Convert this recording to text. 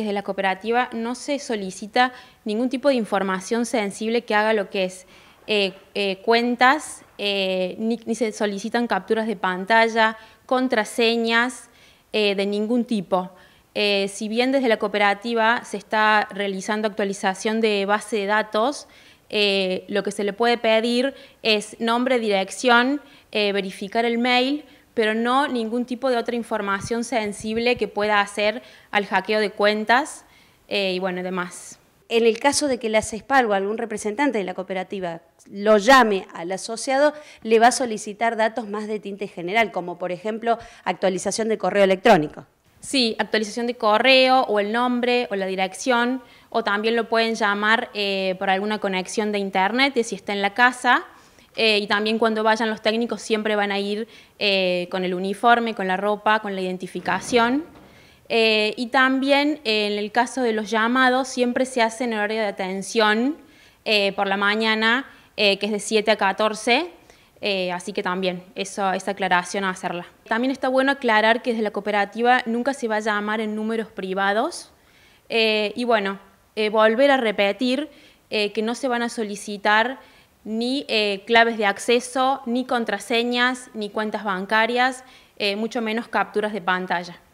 Desde la cooperativa no se solicita ningún tipo de información sensible que haga lo que es eh, eh, cuentas, eh, ni, se solicitan capturas de pantalla, contraseñas de ningún tipo. si bien desde la cooperativa se está realizando actualización de base de datos, lo que se le puede pedir es nombre, dirección, verificar el mail, pero no ningún tipo de otra información sensible que pueda hacer al hackeo de cuentas eh, y bueno, demás. En el caso de que la CESPAL o algún representante de la cooperativa lo llame al asociado, le va a solicitar datos más de tinte general, como por ejemplo actualización de correo electrónico. Sí, actualización de correo o el nombre o la dirección, o también lo pueden llamar eh, por alguna conexión de internet si está en la casa. Eh, y también cuando vayan los técnicos siempre van a ir eh, con el uniforme, con la ropa, con la identificación. Eh, y también en el caso de los llamados siempre se hace en área de atención por la mañana, que es de 7 a 14, así que también esa aclaración a hacerla. También está bueno aclarar que desde la cooperativa nunca se va a llamar en números privados. y bueno, volver a repetir que no se van a solicitar ni eh, claves de acceso, ni contraseñas, ni cuentas bancarias, eh, mucho menos capturas de pantalla.